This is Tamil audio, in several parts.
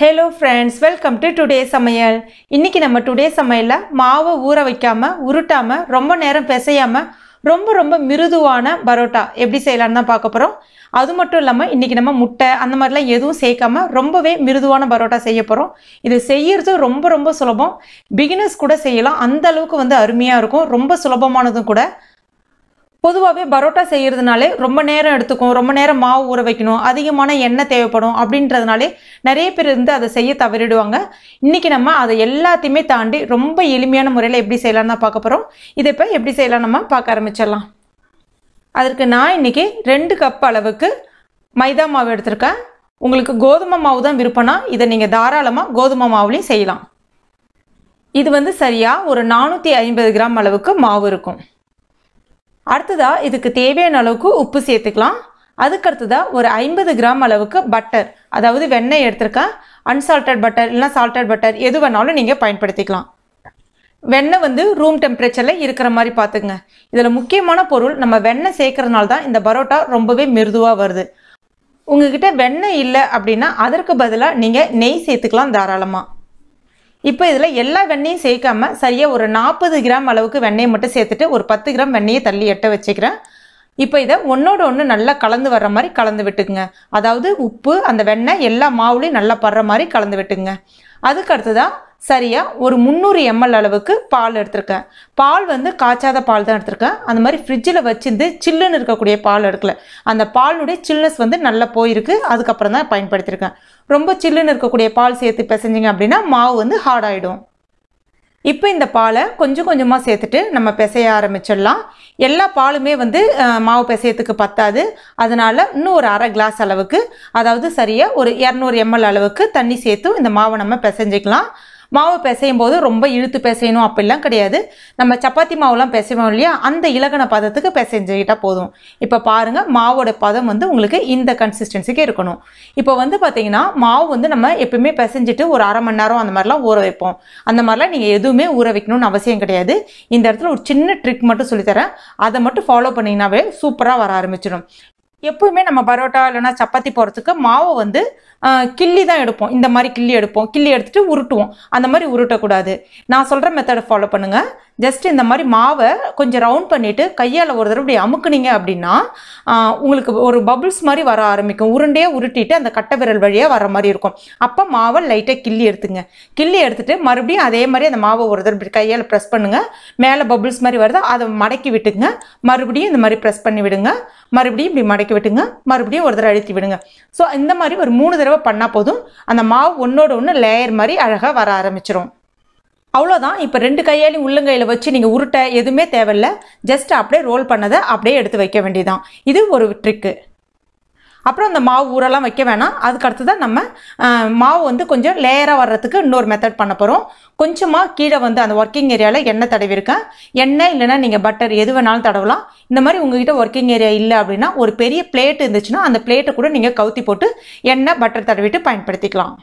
hello friends welcome to today சமையல் இன்றைக்கி நம்ம டுடே சமையலில் மாவை ஊற வைக்காமல் உருட்டாமல் ரொம்ப நேரம் பிசையாமல் ரொம்ப ரொம்ப மிருதுவான பரோட்டா எப்படி செய்யலான்னு தான் பார்க்க போகிறோம் அது மட்டும் இல்லாமல் இன்றைக்கி நம்ம முட்டை அந்த மாதிரிலாம் எதுவும் சேர்க்காம ரொம்பவே மிருதுவான பரோட்டா செய்ய போகிறோம் இது செய்யறது ரொம்ப ரொம்ப சுலபம் பிகினர்ஸ் கூட செய்யலாம் அந்த அளவுக்கு வந்து அருமையாக இருக்கும் ரொம்ப சுலபமானதும் கூட பொதுவாகவே பரோட்டா செய்கிறதுனாலே ரொம்ப நேரம் எடுத்துக்கும் ரொம்ப நேரம் மாவு ஊற வைக்கணும் அதிகமான எண்ணெய் தேவைப்படும் அப்படின்றதுனாலே நிறைய பேர் இருந்து அதை செய்ய தவறிடுவாங்க இன்றைக்கி நம்ம அதை எல்லாத்தையுமே தாண்டி ரொம்ப எளிமையான முறையில் எப்படி செய்யலாம்னு தான் பார்க்க போகிறோம் இதை இப்போ எப்படி செய்யலாம் நம்ம பார்க்க ஆரம்பிச்சிடலாம் அதற்கு நான் இன்றைக்கி ரெண்டு கப் அளவுக்கு மைதா மாவு எடுத்திருக்கேன் உங்களுக்கு கோதுமை மாவு தான் விருப்பம்னா இதை நீங்கள் தாராளமாக கோதுமை மாவுலேயும் செய்யலாம் இது வந்து சரியாக ஒரு நானூற்றி ஐம்பது கிராம் அளவுக்கு மாவு இருக்கும் அடுத்ததாக இதுக்கு தேவையான அளவுக்கு உப்பு சேர்த்துக்கலாம் அதுக்கடுத்ததாக ஒரு ஐம்பது கிராம் அளவுக்கு பட்டர் அதாவது வெண்ணெய் எடுத்திருக்கேன் அன்சால்டட் பட்டர் இல்லைனா சால்டட் பட்டர் எது வேணாலும் நீங்கள் பயன்படுத்திக்கலாம் வெண்ணெய் வந்து ரூம் டெம்பரேச்சரில் இருக்கிற மாதிரி பார்த்துக்குங்க இதில் முக்கியமான பொருள் நம்ம வெண்ணெய் சேர்க்கறதுனால தான் இந்த பரோட்டா ரொம்பவே மிருதுவாக வருது உங்ககிட்ட வெண்ணெய் இல்லை அப்படின்னா அதற்கு பதிலாக நீங்கள் நெய் சேர்த்துக்கலாம் தாராளமாக இப்போ இதில் எல்லா வெண்ணையும் சேர்க்காம சரியாக ஒரு நாற்பது கிராம் அளவுக்கு வெண்ணெயை மட்டும் சேர்த்துட்டு ஒரு பத்து கிராம் வெண்ணெயை தள்ளி எட்ட வச்சுக்கிறேன் இப்போ இதை ஒன்றோட ஒன்று நல்லா கலந்து வர்ற மாதிரி கலந்து விட்டுக்குங்க அதாவது உப்பு அந்த வெண்ணெய் எல்லா மாவுலையும் நல்லா படுற மாதிரி கலந்து விட்டுங்க அதுக்கு தான் சரியாக ஒரு முந்நூறு எம்எல் அளவுக்கு பால் எடுத்திருக்கேன் பால் வந்து காய்ச்சாத பால் தான் எடுத்திருக்கேன் அந்த மாதிரி ஃப்ரிட்ஜில் வச்சிருந்து சில்லுன்னு இருக்கக்கூடிய பால் எடுக்கல அந்த பாலுடைய சில்னஸ் வந்து நல்லா போயிருக்கு அதுக்கப்புறம் தான் பயன்படுத்தியிருக்கேன் ரொம்ப சில்லுன்னு இருக்கக்கூடிய பால் சேர்த்து பிசைஞ்சிங்க அப்படின்னா மாவு வந்து ஹார்ட் ஆகிடும் இப்போ இந்த பாலை கொஞ்சம் கொஞ்சமாக சேர்த்துட்டு நம்ம பிசைய ஆரம்பிச்சிடலாம் எல்லா பாலுமே வந்து மாவு பிசையத்துக்கு பத்தாது அதனால் இன்னும் ஒரு அரை கிளாஸ் அளவுக்கு அதாவது சரியாக ஒரு இரநூறு எம்எல் அளவுக்கு தண்ணி சேர்த்து இந்த மாவை நம்ம பிசைஞ்சிக்கலாம் மாவு பிசையும் போது ரொம்ப இழுத்து பிசையணும் அப்படிலாம் கிடையாது நம்ம சப்பாத்தி மாவுலாம் பிசைவோம் இல்லையா அந்த இலகண பதத்துக்கு பிசைஞ்சுக்கிட்டால் போதும் இப்போ பாருங்கள் மாவோட பதம் வந்து உங்களுக்கு இந்த கன்சிஸ்டன்சிக்கு இருக்கணும் இப்போ வந்து பார்த்தீங்கன்னா மாவு வந்து நம்ம எப்பயுமே பிசைஞ்சிட்டு ஒரு அரை மணி நேரம் அந்த மாதிரிலாம் ஊற வைப்போம் அந்த மாதிரிலாம் நீங்கள் எதுவுமே ஊற வைக்கணும்னு அவசியம் கிடையாது இந்த இடத்துல ஒரு சின்ன ட்ரிக் மட்டும் சொல்லித்தரேன் அதை மட்டும் ஃபாலோ பண்ணிங்கன்னாவே சூப்பராக வர ஆரம்பிச்சிடும் எப்பவுமே நம்ம பரோட்டா இல்லைன்னா சப்பாத்தி போகிறதுக்கு மாவை வந்து கிள்ளி தான் எடுப்போம் இந்த மாதிரி கிள்ளி எடுப்போம் கிள்ளி எடுத்துட்டு உருட்டுவோம் அந்த மாதிரி உருட்டக்கூடாது நான் சொல்கிற மெத்தடை ஃபாலோ பண்ணுங்கள் ஜஸ்ட் இந்த மாதிரி மாவை கொஞ்சம் ரவுண்ட் பண்ணிவிட்டு கையால் ஒரு தடவை இப்படி அமுக்குனீங்க அப்படின்னா உங்களுக்கு ஒரு பபுள்ஸ் மாதிரி வர ஆரம்பிக்கும் உருண்டையாக உருட்டிட்டு அந்த கட்டை விரல் வழியாக வர மாதிரி இருக்கும் அப்போ மாவை லைட்டாக கிள்ளி எடுத்துங்க கிள்ளி எடுத்துகிட்டு மறுபடியும் அதே மாதிரி அந்த மாவை ஒரு தடவை கையால் ப்ரெஸ் பண்ணுங்கள் மேலே பபுள்ஸ் மாதிரி வருது அதை மடக்கி விட்டுங்க மறுபடியும் இந்த மாதிரி ப்ரெஸ் பண்ணி விடுங்க மறுபடியும் இப்படி மடக்கி விட்டுங்க மறுபடியும் ஒரு தடவை அழுத்தி விடுங்க ஸோ இந்த மாதிரி ஒரு மூணு தடவை பண்ணால் போதும் அந்த மாவு ஒன்றோட ஒன்று லேயர் மாதிரி அழகாக வர ஆரம்பிச்சிடும் அவ்வளோதான் இப்போ ரெண்டு கையாலையும் உள்ளங்கையில் வச்சு நீங்கள் உருட்டை எதுவுமே தேவையில்ல ஜஸ்ட் அப்படியே ரோல் பண்ணதை அப்படியே எடுத்து வைக்க வேண்டியதான் இது ஒரு ட்ரிக்கு அப்புறம் அந்த மாவு ஊரெல்லாம் வைக்க வேணாம் அதுக்கடுத்து தான் நம்ம மாவு வந்து கொஞ்சம் லேயராக வர்றதுக்கு இன்னொரு மெத்தட் பண்ண போகிறோம் கொஞ்சமாக கீழே வந்து அந்த ஒர்க்கிங் ஏரியாவில் எண்ணெய் இருக்கேன் எண்ணெய் இல்லைனா நீங்கள் பட்டர் எது வேணாலும் தடவலாம் இந்த மாதிரி உங்ககிட்ட ஒர்க்கிங் ஏரியா இல்லை அப்படின்னா ஒரு பெரிய பிளேட் இருந்துச்சுன்னா அந்த பிளேட்டை கூட நீங்கள் கவுத்தி போட்டு எண்ணெய் பட்டர் தடவிட்டு பயன்படுத்திக்கலாம்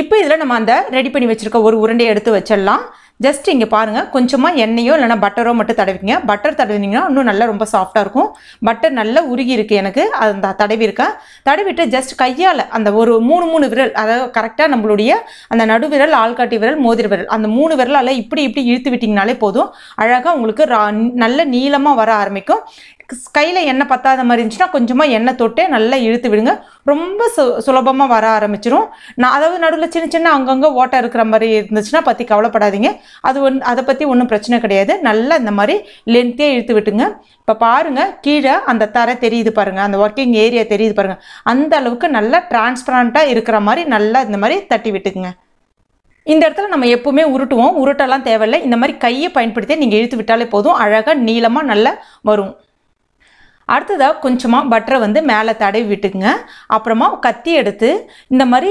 இப்போ இதில் நம்ம அந்த ரெடி பண்ணி வச்சுருக்க ஒரு உருண்டையை எடுத்து வச்சிடலாம் ஜஸ்ட் இங்கே பாருங்கள் கொஞ்சமாக எண்ணெயோ இல்லைனா பட்டரோ மட்டும் தடவிங்க பட்டர் தடவினீங்கன்னா இன்னும் நல்லா ரொம்ப சாஃப்டாக இருக்கும் பட்டர் நல்லா உருகி இருக்குது எனக்கு அந்த தடவி இருக்கேன் தடவிட்டு ஜஸ்ட் கையால் அந்த ஒரு மூணு மூணு விரல் அதாவது கரெக்டாக நம்மளுடைய அந்த நடுவிரல் ஆள்காட்டி விரல் மோதிர விரல் அந்த மூணு விரலால் இப்படி இப்படி இழுத்து விட்டிங்கனாலே போதும் அழகாக உங்களுக்கு நல்ல நீளமாக வர ஆரம்பிக்கும் கையில் எண்ணெய் பத்தாத மாதிரி இருந்துச்சுன்னா கொஞ்சமாக எண்ணெய் தொட்டே நல்லா இழுத்து விடுங்க ரொம்ப சு சுலபமாக வர ஆரம்பிச்சிடும் நான் அதாவது நடுவில் சின்ன சின்ன அங்கங்கே ஓட்டை இருக்கிற மாதிரி இருந்துச்சுன்னா பற்றி கவலைப்படாதீங்க அது ஒன் அதை பற்றி ஒன்றும் பிரச்சனை கிடையாது நல்லா இந்த மாதிரி லென்த்தே இழுத்து விட்டுங்க இப்போ பாருங்கள் கீழே அந்த தரை தெரியுது பாருங்கள் அந்த ஒர்க்கிங் ஏரியா தெரியுது பாருங்கள் அந்த அளவுக்கு நல்லா டிரான்ஸ்பரண்ட்டாக இருக்கிற மாதிரி நல்லா இந்த மாதிரி தட்டி விட்டுக்குங்க இந்த இடத்துல நம்ம எப்பவுமே உருட்டுவோம் உருட்டெல்லாம் தேவையில்லை இந்த மாதிரி கையை பயன்படுத்தி நீங்கள் இழுத்து விட்டாலே போதும் அழகாக நீளமாக நல்லா வரும் அடுத்ததாக கொஞ்சமாக பட்டரை வந்து மேலே தடவி விட்டுக்குங்க அப்புறமா கத்தி எடுத்து இந்த மாதிரி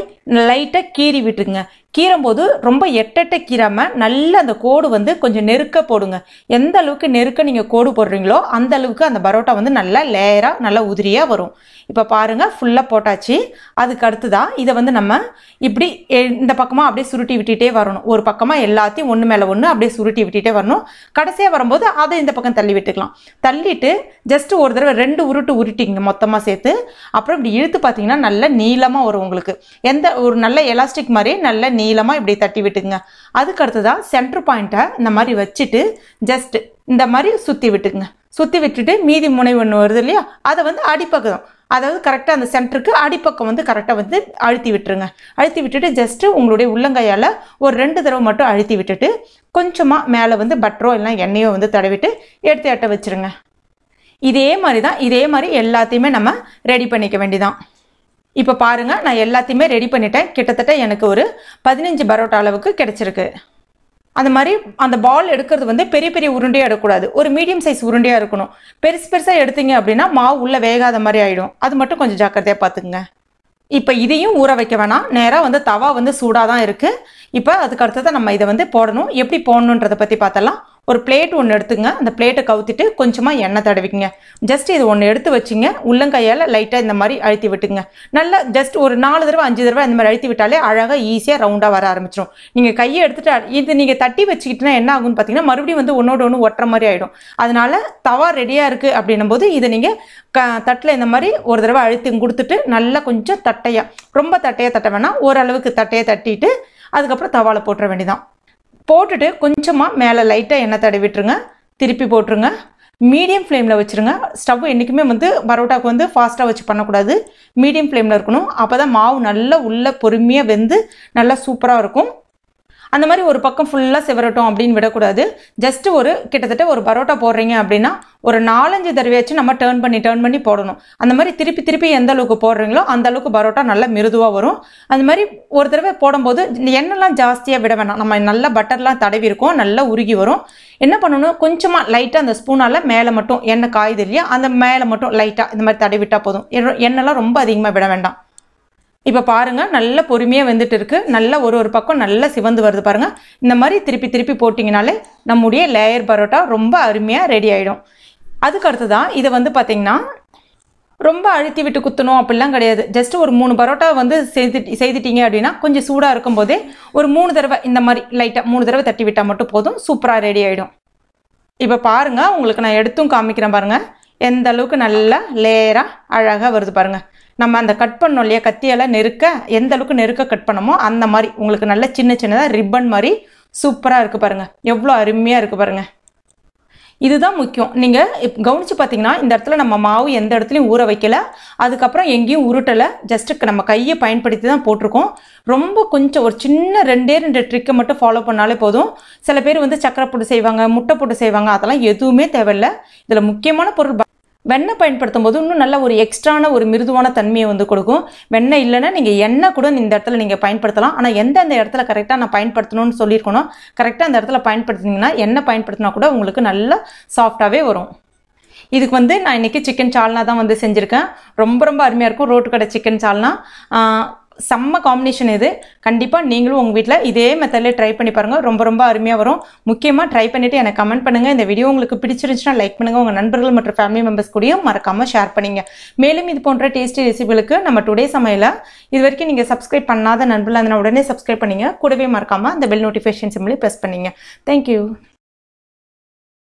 லைட்டாக கீறி விட்டுக்குங்க கீறும்போது ரொம்ப எட்டெட்ட கீறாமல் நல்ல அந்த கோடு வந்து கொஞ்சம் நெருக்க போடுங்க எந்த அளவுக்கு நெருக்க நீங்கள் கோடு போடுறீங்களோ அந்த அளவுக்கு அந்த பரோட்டா வந்து நல்லா லேயராக நல்லா உதிரியாக வரும் இப்போ பாருங்கள் ஃபுல்லாக போட்டாச்சு அதுக்கு அடுத்து தான் இதை வந்து நம்ம இப்படி இந்த பக்கமாக அப்படியே சுருட்டி விட்டுட்டே வரணும் ஒரு பக்கமாக எல்லாத்தையும் ஒன்று மேலே ஒன்று அப்படியே சுருட்டி விட்டுட்டே வரணும் கடைசியாக வரும்போது அதை இந்த பக்கம் தள்ளி விட்டுக்கலாம் தள்ளிட்டு ஜஸ்ட் ஒரு தடவை ரெண்டு உருட்டு உருட்டிங்க மொத்தமாக சேர்த்து அப்புறம் இப்படி இழுத்து பார்த்தீங்கன்னா நல்ல நீளமாக வரும் உங்களுக்கு எந்த ஒரு நல்ல எலாஸ்டிக் மாதிரி நல்ல நீளமாக இப்படி தட்டி விட்டுங்க அதுக்கு அடுத்ததாக சென்டர் பாயிண்ட்டை இந்த மாதிரி வச்சுட்டு ஜஸ்ட் இந்த மாதிரி சுற்றி விட்டுங்க சுற்றி விட்டுட்டு மீதி முனை ஒன்று வருது இல்லையா அதை வந்து அடிப்பக்கம் அதாவது கரெக்டாக அந்த சென்டருக்கு அடிப்பக்கம் வந்து கரெக்டாக வந்து அழுத்தி விட்டுருங்க அழுத்தி விட்டுட்டு ஜஸ்ட்டு உங்களுடைய உள்ளங்கையால் ஒரு ரெண்டு தடவை மட்டும் அழுத்தி விட்டுட்டு கொஞ்சமாக மேலே வந்து பட்டரோ இல்லை எண்ணெயோ வந்து தடவிட்டு எடுத்து எட்ட வச்சுருங்க இதே மாதிரி தான் இதே மாதிரி எல்லாத்தையுமே நம்ம ரெடி பண்ணிக்க வேண்டிதான் இப்போ பாருங்கள் நான் எல்லாத்தையுமே ரெடி பண்ணிட்டேன் கிட்டத்தட்ட எனக்கு ஒரு பதினஞ்சு பரோட்டா அளவுக்கு கிடச்சிருக்கு அந்த மாதிரி அந்த பால் எடுக்கிறது வந்து பெரிய பெரிய உருண்டையாக எடுக்கக்கூடாது ஒரு மீடியம் சைஸ் உருண்டையாக இருக்கணும் பெருசு பெருசாக எடுத்தீங்க அப்படின்னா மாவு உள்ளே வேகாத மாதிரி ஆகிடும் அது மட்டும் கொஞ்சம் ஜாக்கிரதையாக பார்த்துக்குங்க இப்போ இதையும் ஊற வைக்க வேணாம் நேராக வந்து தவா வந்து சூடாக தான் இருக்குது இப்போ அதுக்கு அடுத்ததான் நம்ம இதை வந்து போடணும் எப்படி போடணுன்றதை பற்றி பார்த்தலாம் ஒரு பிளேட் ஒன்று எடுத்துங்க அந்த பிளேட்டை கவுத்திட்டு கொஞ்சமாக எண்ணெய் தடவிக்குங்க ஜஸ்ட் இது ஒன்று எடுத்து வச்சுங்க உள்ளங்கையால் லைட்டாக இந்த மாதிரி அழுத்தி விட்டுங்க நல்லா ஜஸ்ட் ஒரு நாலு தடவை அஞ்சு தடவை இந்த மாதிரி அழுத்தி விட்டாலே அழகாக ஈஸியாக ரவுண்டாக வர ஆரம்பிச்சிடும் நீங்கள் கையை எடுத்துகிட்டு இது நீங்கள் தட்டி வச்சுக்கிட்டுனா என்ன ஆகும்னு பார்த்தீங்கன்னா மறுபடியும் வந்து ஒன்றோட ஒன்று ஒட்டுற மாதிரி ஆகிடும் அதனால் தவா ரெடியாக இருக்குது அப்படின்னும் போது இதை நீங்கள் க தட்டில் இந்த மாதிரி ஒரு தடவை அழுத்தி கொடுத்துட்டு நல்லா கொஞ்சம் தட்டையாக ரொம்ப தட்டையாக தட்ட வேணாம் ஓரளவுக்கு தட்டையாக தட்டிட்டு அதுக்கப்புறம் தவாவில் போட்டுற வேண்டியதான் போட்டுட்டு கொஞ்சமாக மேலே லைட்டாக எண்ணெய் தடவி விட்டுருங்க திருப்பி போட்டுருங்க மீடியம் ஃப்ளேமில் வச்சுருங்க ஸ்டவ் என்றைக்குமே வந்து பரோட்டாவுக்கு வந்து ஃபாஸ்ட்டாக வச்சு பண்ணக்கூடாது மீடியம் ஃப்ளேமில் இருக்கணும் அப்போ தான் மாவு நல்லா உள்ளே பொறுமையாக வெந்து நல்லா சூப்பராக இருக்கும் அந்த மாதிரி ஒரு பக்கம் ஃபுல்லாக செவரட்டும் அப்படின்னு விடக்கூடாது ஜஸ்ட் ஒரு கிட்டத்தட்ட ஒரு பரோட்டா போடுறீங்க அப்படின்னா ஒரு நாலஞ்சு தடவையாச்சும் நம்ம டேர்ன் பண்ணி டேர்ன் பண்ணி போடணும் அந்த மாதிரி திருப்பி திருப்பி எந்த அளவுக்கு போடுறீங்களோ அந்த அளவுக்கு பரோட்டா நல்லா மிருதுவாக வரும் அந்த மாதிரி ஒரு தடவை போடும்போது எண்ணெய்லாம் ஜாஸ்தியாக விட வேணாம் நம்ம நல்லா பட்டர்லாம் தடவி இருக்கோம் நல்லா உருகி வரும் என்ன பண்ணணும் கொஞ்சமாக லைட்டாக அந்த ஸ்பூனால் மேலே மட்டும் எண்ணெய் காய்து அந்த மேலே மட்டும் லைட்டாக இந்த மாதிரி தடவிட்டால் போதும் எண்ணெய்லாம் ரொம்ப அதிகமாக விட வேண்டாம் இப்போ பாருங்கள் நல்ல பொறுமையாக வந்துட்டு இருக்குது நல்லா ஒரு ஒரு பக்கம் நல்லா சிவந்து வருது பாருங்கள் இந்த மாதிரி திருப்பி திருப்பி போட்டிங்கனாலே நம்முடைய லேயர் பரோட்டா ரொம்ப அருமையாக ரெடி ஆகிடும் அதுக்கு தான் இதை வந்து பார்த்திங்கன்னா ரொம்ப அழுத்தி விட்டு குத்தணும் அப்படிலாம் கிடையாது ஜஸ்ட் ஒரு மூணு பரோட்டா வந்து செய்து செய்துட்டீங்க அப்படின்னா கொஞ்சம் சூடாக இருக்கும்போதே ஒரு மூணு தடவை இந்த மாதிரி லைட்டாக மூணு தடவை தட்டி விட்டால் மட்டும் போதும் சூப்பராக ரெடி ஆகிடும் இப்போ பாருங்கள் உங்களுக்கு நான் எடுத்தும் காமிக்கிறேன் பாருங்கள் எந்த அளவுக்கு நல்லா லேயராக அழகாக வருது பாருங்கள் நம்ம அந்த கட் பண்ணோம் இல்லையா கத்தியால் நெருக்க எந்த அளவுக்கு நெருக்க கட் பண்ணமோ அந்த மாதிரி உங்களுக்கு நல்ல சின்ன சின்னதாக ரிப்பன் மாதிரி சூப்பராக இருக்குது பாருங்கள் எவ்வளோ அருமையாக இருக்குது பாருங்கள் இதுதான் முக்கியம் நீங்கள் கவனித்து பார்த்தீங்கன்னா இந்த இடத்துல நம்ம மாவு எந்த இடத்துலையும் ஊற வைக்கல அதுக்கப்புறம் எங்கேயும் உருட்டலை ஜஸ்ட்டு நம்ம கையை பயன்படுத்தி தான் போட்டிருக்கோம் ரொம்ப கொஞ்சம் ஒரு சின்ன ரெண்டே ரெண்டு ட்ரிக்கை மட்டும் ஃபாலோ பண்ணாலே போதும் சில பேர் வந்து சக்கரை போட்டு செய்வாங்க முட்டை போட்டு செய்வாங்க அதெல்லாம் எதுவுமே தேவையில்லை இதில் முக்கியமான பொருள் வெண்ணெய் பயன்படுத்தும் போது இன்னும் நல்ல ஒரு எக்ஸ்ட்ரான ஒரு மிருதுவான தன்மையை வந்து கொடுக்கும் வெண்ணெய் இல்லைன்னா நீங்கள் எண்ணெய் கூட இந்த இடத்துல நீங்கள் பயன்படுத்தலாம் ஆனால் எந்தெந்த இடத்துல கரெக்டாக நான் பயன்படுத்தணும்னு சொல்லியிருக்கணும் கரெக்டாக அந்த இடத்துல பயன்படுத்தினீங்கன்னா எண்ணெய் பயன்படுத்தினா கூட உங்களுக்கு நல்ல சாஃப்டாகவே வரும் இதுக்கு வந்து நான் இன்றைக்கி சிக்கன் சால்னா தான் வந்து செஞ்சுருக்கேன் ரொம்ப ரொம்ப அருமையாக இருக்கும் ரோட்டு கடை சிக்கன் சால்னா செம்ம காம்பினேஷன் இது கண்டிப்பாக நீங்களும் உங்கள் வீட்டில் இதே மெத்தடில் ட்ரை பண்ணி பாருங்கள் ரொம்ப ரொம்ப அருமையாக வரும் முக்கியமாக ட்ரை பண்ணிவிட்டு எனக்கு கமெண்ட் பண்ணுங்கள் இந்த வீடியோ உங்களுக்கு பிடிச்சிருந்துச்சுன்னா லைக் பண்ணுங்கள் உங்கள் நண்பர்கள் மற்றும் ஃபேமிலி மெம்பர்ஸ் கூடயும் மறக்காமல் ஷேர் பண்ணிங்க மேலும் இது போன்ற டேஸ்டி ரெசிபிகளுக்கு நம்ம டுடே சமையல இது வரைக்கும் நீங்கள் சப்ஸ்கிரைப் பண்ணாத நண்பர்கள் அதனால் உடனே சப்ஸ்கிரைப் பண்ணிங்க கூடவே மறக்காமல் அந்த பெல் நோட்டிஃபிகேஷன் சிம்பிளி ப்ரெஸ் பண்ணிங்க தேங்க்யூ